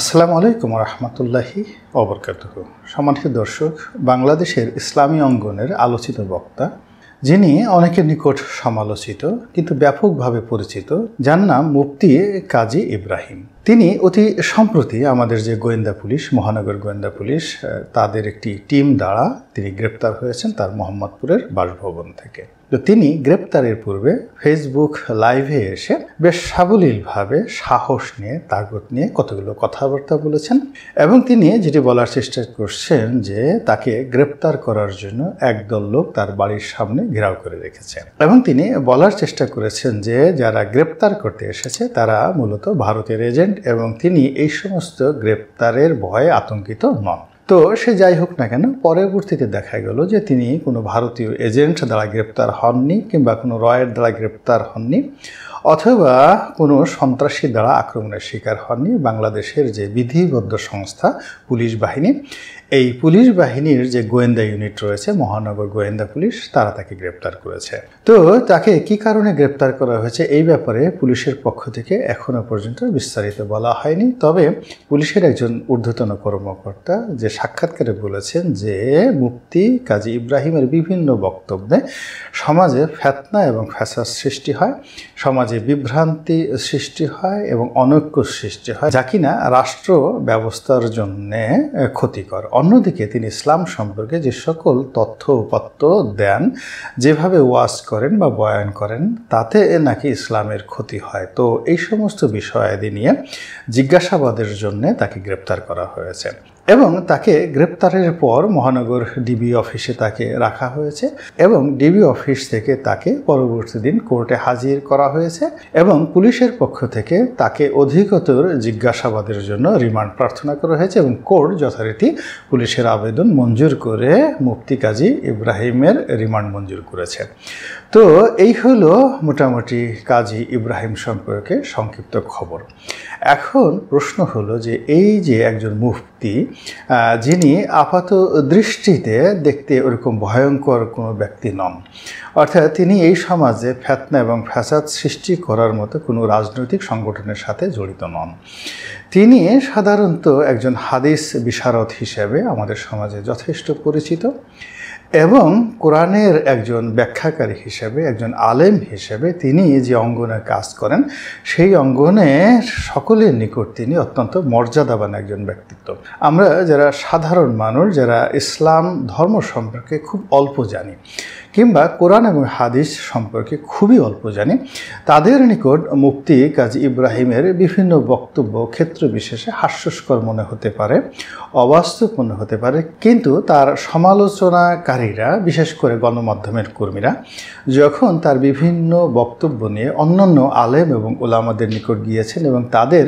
আসসালামু আলাইকুম রহমতুল্লাহি অবরকাত সম্মানিত দর্শক বাংলাদেশের ইসলামী অঙ্গনের আলোচিত বক্তা যিনি অনেকের নিকট সমালোচিত কিন্তু ব্যাপকভাবে পরিচিত যার নাম মুফতি কাজী ইব্রাহিম তিনি অতি সম্প্রতি আমাদের যে গোয়েন্দা পুলিশ মহানগর গোয়েন্দা পুলিশ তাদের একটি টিম দ্বারা তিনি গ্রেপ্তার হয়েছেন তার মোহাম্মদপুরের বাসভবন থেকে তো তিনি গ্রেপ্তারের পূর্বে ফেসবুক লাইভে এসে বেশ সাবলীলভাবে সাহস নিয়ে তাগত নিয়ে কতগুলো কথাবার্তা বলেছেন এবং তিনি যেটি বলার চেষ্টা করছেন যে তাকে গ্রেপ্তার করার জন্য একদল লোক তার বাড়ির সামনে ঘেরাও করে রেখেছেন এবং তিনি বলার চেষ্টা করেছেন যে যারা গ্রেপ্তার করতে এসেছে তারা মূলত ভারতের এজেন্ট এবং তিনি এই সমস্ত গ্রেপ্তারের ভয়ে আতঙ্কিত নন তো সে যাই হোক না কেন পরবর্তীতে দেখা গেল যে তিনি কোনো ভারতীয় এজেন্ট দ্বারা গ্রেপ্তার হননি কিংবা কোনো রয়ের দ্বারা গ্রেপ্তার হননি অথবা কোনো সন্ত্রাসী দ্বারা আক্রমণের শিকার হননি বাংলাদেশের যে বিধিবদ্ধ সংস্থা পুলিশ বাহিনী এই পুলিশ বাহিনীর যে গোয়েন্দা ইউনিট রয়েছে মহানগর গোয়েন্দা পুলিশ তারা তাকে গ্রেপ্তার করেছে তো তাকে কি কারণে গ্রেপ্তার করা হয়েছে এই ব্যাপারে পুলিশের পক্ষ থেকে এখনও পর্যন্ত বিস্তারিত বলা হয়নি তবে পুলিশের একজন ঊর্ধ্বতন কর্মকর্তা যে সাক্ষাৎকারে বলেছেন যে মুক্তি কাজী ইব্রাহিমের বিভিন্ন বক্তব্যে সমাজে ফ্যাতনা এবং ফ্যাসাদ সৃষ্টি হয় সমাজে কাজে বিভ্রান্তি সৃষ্টি হয় এবং অনৈক্য সৃষ্টি হয় যা কিনা রাষ্ট্র ব্যবস্থার জন্য ক্ষতিকর অন্যদিকে তিনি ইসলাম সম্পর্কে যে সকল তথ্য উপাত্ত দেন যেভাবে ওয়াজ করেন বা বয়ান করেন তাতে নাকি ইসলামের ক্ষতি হয় তো এই সমস্ত বিষয়াদি নিয়ে জিজ্ঞাসাবাদের জন্য তাকে গ্রেপ্তার করা হয়েছে এবং তাকে গ্রেপ্তারের পর মহানগর ডিবি অফিসে তাকে রাখা হয়েছে এবং ডিবি অফিস থেকে তাকে পরবর্তী দিন কোর্টে হাজির করা হয়েছে এবং পুলিশের পক্ষ থেকে তাকে অধিকতর জিজ্ঞাসাবাদের জন্য রিমান্ড প্রার্থনা করা হয়েছে এবং কোর্ট যথারীতি পুলিশের আবেদন মঞ্জুর করে মুফতি কাজী ইব্রাহিমের রিমান্ড মঞ্জুর করেছে তো এই হলো মোটামুটি কাজী ইব্রাহিম সম্পর্কে সংক্ষিপ্ত খবর এখন প্রশ্ন হলো যে এই যে একজন মুফতি যিনি আপাত দৃষ্টিতে দেখতে ওরকম ভয়ঙ্কর কোনো ব্যক্তি নন অর্থাৎ তিনি এই সমাজে ফ্যাতনা এবং ফ্যাসাদ সৃষ্টি করার মতো কোনো রাজনৈতিক সংগঠনের সাথে জড়িত নন তিনি সাধারণত একজন হাদিস বিশারদ হিসেবে আমাদের সমাজে যথেষ্ট পরিচিত এবং কোরআনের একজন ব্যাখ্যাকারী হিসেবে একজন আলেম হিসেবে তিনি যে অঙ্গনে কাজ করেন সেই অঙ্গনে সকলের নিকট তিনি অত্যন্ত মর্যাদাবান একজন ব্যক্তিত্ব আমরা যারা সাধারণ মানুষ যারা ইসলাম ধর্ম সম্পর্কে খুব অল্প জানি কিংবা কোরআন এবং হাদিস সম্পর্কে খুবই অল্প জানি তাদের নিকট মুফতি কাজী ইব্রাহিমের বিভিন্ন বক্তব্য ক্ষেত্র বিশেষে হাস্যস্কর মনে হতে পারে অবাস্তব মনে হতে পারে কিন্তু তার সমালোচনাকারীরা বিশেষ করে গণমাধ্যমের কর্মীরা যখন তার বিভিন্ন বক্তব্য নিয়ে অন্যান্য আলেম এবং ওলামাদের নিকট গিয়েছেন এবং তাদের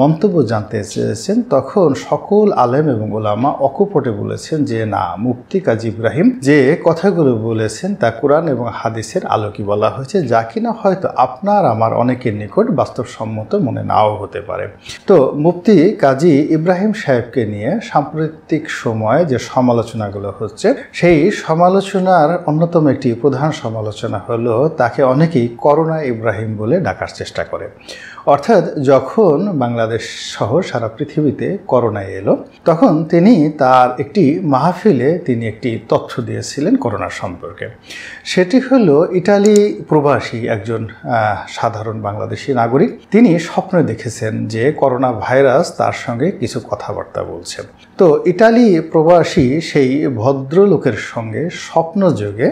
মন্তব্য জানতে চেয়েছেন তখন সকল আলেম এবং ওলামা অকপটে বলেছেন যে না মুফতি কাজী ইব্রাহিম যে কথাগুলো বলেছেন করেছেন তা কোরআন এবং হাদিসের আলোকি বলা হয়েছে যা কিনা হয়তো আপনার আমার অনেকের নিকট বাস্তবসম্মত মনে নাও হতে পারে তো মুফতি কাজী ইব্রাহিম সাহেবকে নিয়ে সাম্প্রতিক সময়ে যে সমালোচনাগুলো হচ্ছে সেই সমালোচনার অন্যতম একটি প্রধান সমালোচনা হলো তাকে অনেকেই করোনা ইব্রাহিম বলে ডাকার চেষ্টা করে অর্থাৎ যখন বাংলাদেশ সহ সারা পৃথিবীতে করোনা এলো তখন তিনি তার একটি মাহফিলে তিনি একটি তথ্য দিয়েছিলেন করোনা সম্পর্কে সেটি হলো ইটালি প্রবাসী একজন সাধারণ বাংলাদেশি নাগরিক তিনি স্বপ্নে দেখেছেন যে করোনা ভাইরাস তার সঙ্গে কিছু কথাবার্তা বলছেন তো ইটালি প্রবাসী সেই ভদ্রলোকের সঙ্গে স্বপ্নযোগে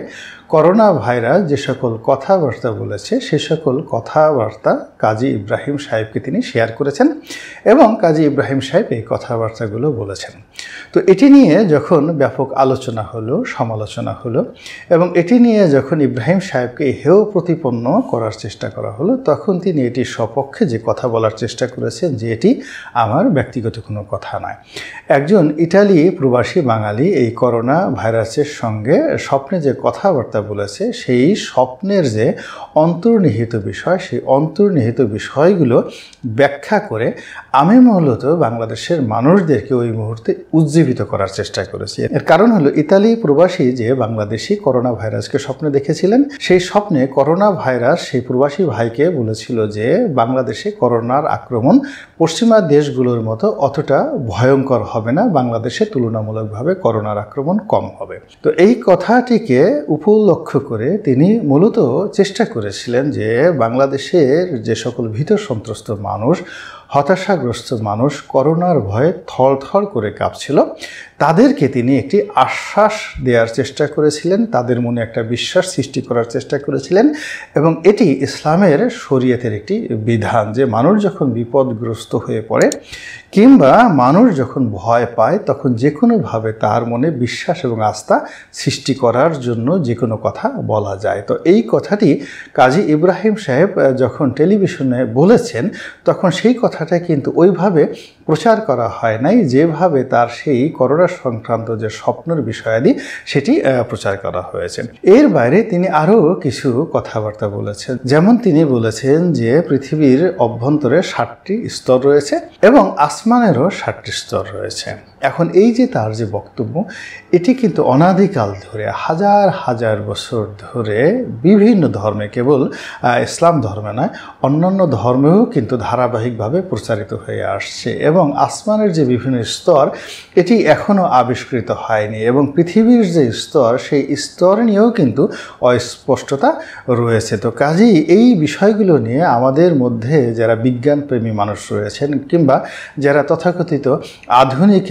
করোনা ভাইরাস যে সকল কথাবার্তা বলেছে সে সকল কথাবার্তা কাজী ইব্রাহিম সাহেবকে তিনি শেয়ার করেছেন এবং কাজী ইব্রাহিম সাহেব এই কথাবার্তাগুলো বলেছেন তো এটি নিয়ে যখন ব্যাপক আলোচনা হলো সমালোচনা হলো এবং এটি নিয়ে যখন ইব্রাহিম সাহেবকে হেয় প্রতিপন্ন করার চেষ্টা করা হলো তখন তিনি এটি সপক্ষে যে কথা বলার চেষ্টা করেছেন যে এটি আমার ব্যক্তিগত কোনো কথা নয় একজন ইটালি প্রবাসী বাঙালি এই করোনা ভাইরাসের সঙ্গে স্বপ্নে যে কথাবার্তা কথা বলেছে সেই স্বপ্নের যে অন্তর্নিহিত বিষয় সেই অন্তর্নিহিত বিষয়গুলো ব্যাখ্যা করে আমি মূলত বাংলাদেশের মানুষদেরকে ওই মুহূর্তে উজ্জীবিত করার চেষ্টা করেছি এর কারণ হলো ইতালি প্রবাসী যে বাংলাদেশি করোনা ভাইরাসকে স্বপ্নে দেখেছিলেন সেই স্বপ্নে করোনা ভাইরাস সেই প্রবাসী ভাইকে বলেছিল যে বাংলাদেশে করোনার আক্রমণ পশ্চিমা দেশগুলোর মতো অতটা ভয়ঙ্কর হবে না বাংলাদেশে তুলনামূলকভাবে করোনার আক্রমণ কম হবে তো এই কথাটিকে উপুল লক্ষ্য করে তিনি মূলত চেষ্টা করেছিলেন যে বাংলাদেশের যে সকল ভীত সন্ত্রস্ত মানুষ হতাশাগ্রস্ত মানুষ করোনার ভয়ে থরথর করে কাঁপছিল তাদেরকে তিনি একটি আশ্বাস দেওয়ার চেষ্টা করেছিলেন তাদের মনে একটা বিশ্বাস সৃষ্টি করার চেষ্টা করেছিলেন এবং এটি ইসলামের শরীয়তের একটি বিধান যে মানুষ যখন বিপদগ্রস্ত হয়ে পড়ে কিংবা মানুষ যখন ভয় পায় তখন যে কোনোভাবে তার মনে বিশ্বাস এবং আস্থা সৃষ্টি করার জন্য যে কোনো কথা বলা যায় তো এই কথাটি কাজী ইব্রাহিম সাহেব যখন টেলিভিশনে বলেছেন তখন সেই কথাটা কিন্তু ওইভাবে প্রচার করা হয় নাই যেভাবে তার সেই করোনা সংক্রান্ত যে স্বপ্নের বিষয়াদি সেটি প্রচার করা হয়েছে এর বাইরে তিনি আরও কিছু কথাবার্তা বলেছেন যেমন তিনি বলেছেন যে পৃথিবীর অভ্যন্তরে ষাটটি স্তর রয়েছে এবং আসমানেরও ষাটটি স্তর রয়েছে এখন এই যে তার যে বক্তব্য এটি কিন্তু অনাদিকাল ধরে হাজার হাজার বছর ধরে বিভিন্ন ধর্মে কেবল ইসলাম ধর্মে নয় অন্যান্য ধর্মেও কিন্তু ধারাবাহিকভাবে প্রচারিত হয়ে আসছে এবং এবং আসমানের যে বিভিন্ন স্তর এটি এখনও আবিষ্কৃত হয়নি এবং পৃথিবীর যে স্তর সেই স্তর নিয়েও কিন্তু অস্পষ্টতা রয়েছে তো কাজেই এই বিষয়গুলো নিয়ে আমাদের মধ্যে যারা বিজ্ঞানপ্রেমী মানুষ রয়েছেন কিংবা যারা তথাকথিত আধুনিক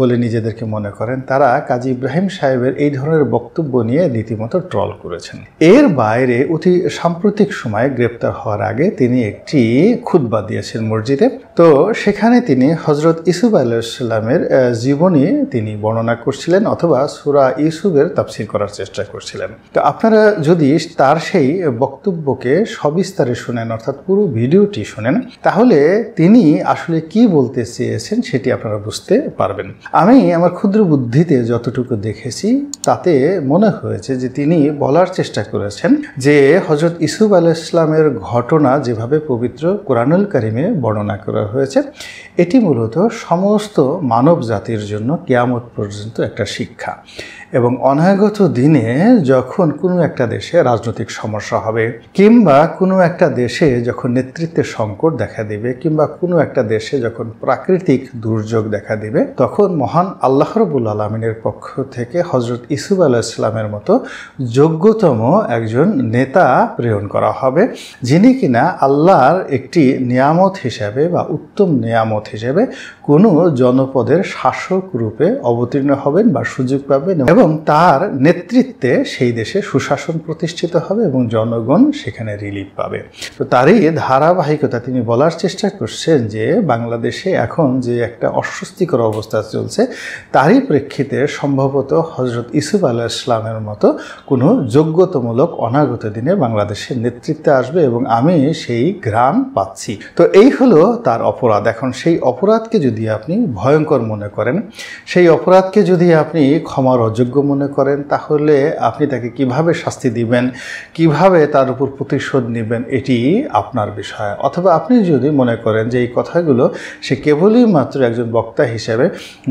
বলে নিজেদেরকে মনে করেন তারা কাজী ইব্রাহিম সাহেবের এই ধরনের বক্তব্য নিয়ে রীতিমতো ট্রল করেছেন এর বাইরে অতি সাম্প্রতিক সময়ে গ্রেপ্তার হওয়ার আগে তিনি একটি খুদ্া দিয়েছেন মসজিদে তো সেখানে তিনি তিনি হজরত ইসুফ আলাইসাল্লামের জীবনী তিনি বর্ণনা করছিলেন অথবা সুরা ইসুফের তাফসির করার চেষ্টা করছিলেন তো আপনারা যদি তার সেই বক্তব্যকে সবিস্তারে শোনেন অর্থাৎ পুরো ভিডিওটি শোনেন তাহলে তিনি আসলে কি বলতে চেয়েছেন সেটি আপনারা বুঝতে পারবেন আমি আমার ক্ষুদ্র বুদ্ধিতে যতটুকু দেখেছি তাতে মনে হয়েছে যে তিনি বলার চেষ্টা করেছেন যে হজরত ইসুফ আলাইসলামের ঘটনা যেভাবে পবিত্র কোরআনুল কারিমে বর্ণনা করা হয়েছে এটি মূলত সমস্ত মানব জাতির জন্য কেয়ামত পর্যন্ত একটা শিক্ষা এবং অনাগত দিনে যখন কোনো একটা দেশে রাজনৈতিক সমস্যা হবে কিংবা কোনো একটা দেশে যখন নেতৃত্বের সংকট দেখা দেবে কিংবা কোনো একটা দেশে যখন প্রাকৃতিক দুর্যোগ দেখা দেবে তখন মহান আল্লাহ রবুল আলমিনের পক্ষ থেকে হজরত ইসুব আল্লাহ ইসলামের মতো যোগ্যতম একজন নেতা প্রেরণ করা হবে যিনি কিনা আল্লাহর একটি নিয়ামত হিসাবে বা উত্তম নিয়ামত হিসেবে কোনো জনপদের শাসক রূপে অবতীর্ণ হবেন বা সুযোগ পাবেন এবং এবং তার নেতৃত্বে সেই দেশে সুশাসন প্রতিষ্ঠিত হবে এবং জনগণ সেখানে রিলিফ পাবে তো তারই ধারাবাহিকতা তিনি বলার চেষ্টা করছেন যে বাংলাদেশে এখন যে একটা অস্বস্তিকর অবস্থা চলছে তারই প্রেক্ষিতে সম্ভবত হজরত ইসুফ আল্লাহ ইসলামের মতো কোনো যোগ্যতামূলক অনাগত দিনে বাংলাদেশের নেতৃত্বে আসবে এবং আমি সেই গ্রাম পাচ্ছি তো এই হলো তার অপরাধ এখন সেই অপরাধকে যদি আপনি ভয়ঙ্কর মনে করেন সেই অপরাধকে যদি আপনি ক্ষমার অযোগ্য যোগ্য মনে করেন তাহলে আপনি তাকে কিভাবে শাস্তি দিবেন কিভাবে তার উপর প্রতিশোধ নেবেন এটি আপনার বিষয় অথবা আপনি যদি মনে করেন যে এই কথাগুলো সে কেবলই মাত্র একজন বক্তা হিসেবে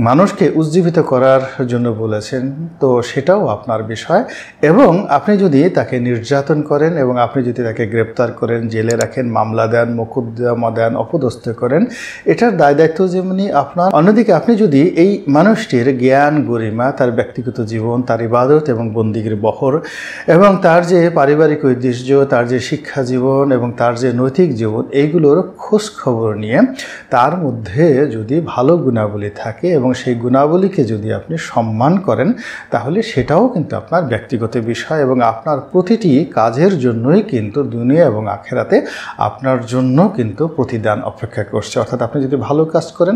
মানুষকে উজ্জীবিত করার জন্য বলেছেন তো সেটাও আপনার বিষয় এবং আপনি যদি তাকে নির্যাতন করেন এবং আপনি যদি তাকে গ্রেপ্তার করেন জেলে রাখেন মামলা দেন মকুদ্দামা দেন অপদস্থ করেন এটার দায় দায়িত্ব যেমনি আপনার অন্যদিকে আপনি যদি এই মানুষটির জ্ঞান গরিমা তার ব্যক্তিগত জীবন তার ইবাদত এবং বন্দিগির বহর এবং তার যে পারিবারিক ঐতিহ্য তার যে শিক্ষা জীবন এবং তার যে নৈতিক জীবন এইগুলোর খোঁজ খবর নিয়ে তার মধ্যে যদি ভালো গুণাবলী থাকে এবং সেই গুণাবলীকে যদি আপনি সম্মান করেন তাহলে সেটাও কিন্তু আপনার ব্যক্তিগত বিষয় এবং আপনার প্রতিটি কাজের জন্যই কিন্তু দুনিয়া এবং আখেরাতে আপনার জন্য কিন্তু প্রতিদান অপেক্ষা করছে অর্থাৎ আপনি যদি ভালো কাজ করেন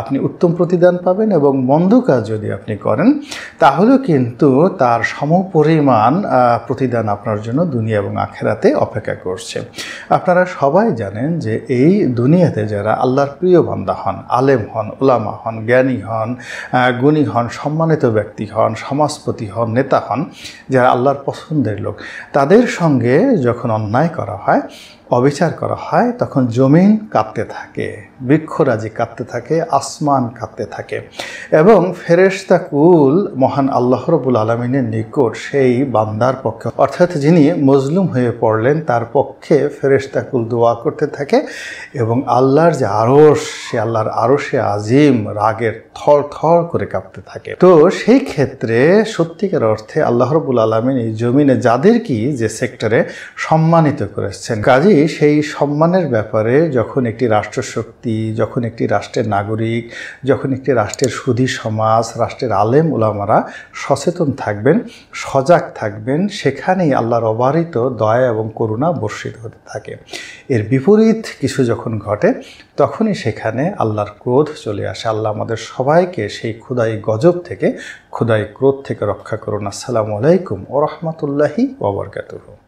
আপনি উত্তম প্রতিদান পাবেন এবং মন্দ কাজ যদি আপনি করেন তাহলে কিন্তু তার সমপরিমাণ প্রতিদান আপনার জন্য দুনিয়া এবং আখেরাতে অপেক্ষা করছে আপনারা সবাই জানেন যে এই দুনিয়াতে যারা আল্লাহর প্রিয় বান্দা হন আলেম হন ওলামা হন জ্ঞানী হন গুণী হন সম্মানিত ব্যক্তি হন সমাজপতি হন নেতা হন যারা আল্লাহর পছন্দের লোক তাদের সঙ্গে যখন অন্যায় করা হয় অবিচার করা হয় তখন জমিন কাঁপতে থাকে বৃক্ষরাজি কাঁপতে থাকে আসমান কাঁপতে থাকে এবং ফেরেশতা কুল মহান আল্লাহ রবুল আলমিনের নিকট সেই বান্দার পক্ষে অর্থাৎ যিনি মজলুম হয়ে পড়লেন তার পক্ষে ফেরেশতা কুল দোয়া করতে থাকে এবং আল্লাহর যে আরস সে আল্লাহর আরসে আজিম রাগের থর থর করে কাঁপতে থাকে তো সেই ক্ষেত্রে সত্যিকার অর্থে আল্লাহ রবুল আলমিন এই জমিনে যাদের কি যে সেক্টরে সম্মানিত করেছেন কাজী সেই সম্মানের ব্যাপারে যখন একটি রাষ্ট্রশক্তি যখন একটি রাষ্ট্রের নাগরিক যখন একটি রাষ্ট্রের সুধী সমাজ রাষ্ট্রের আলেম ওলামারা সচেতন থাকবেন সজাগ থাকবেন সেখানেই আল্লাহর অবারিত দয়া এবং করুণা বর্ষিত হতে থাকে এর বিপরীত কিছু যখন ঘটে তখনই সেখানে আল্লাহর ক্রোধ চলে আসে আল্লাহ আমাদের সবাইকে সেই ক্ষুদাই গজব থেকে ক্ষুদাই ক্রোধ থেকে রক্ষা করুন আসসালামু আলাইকুম ও রহমতুল্লাহি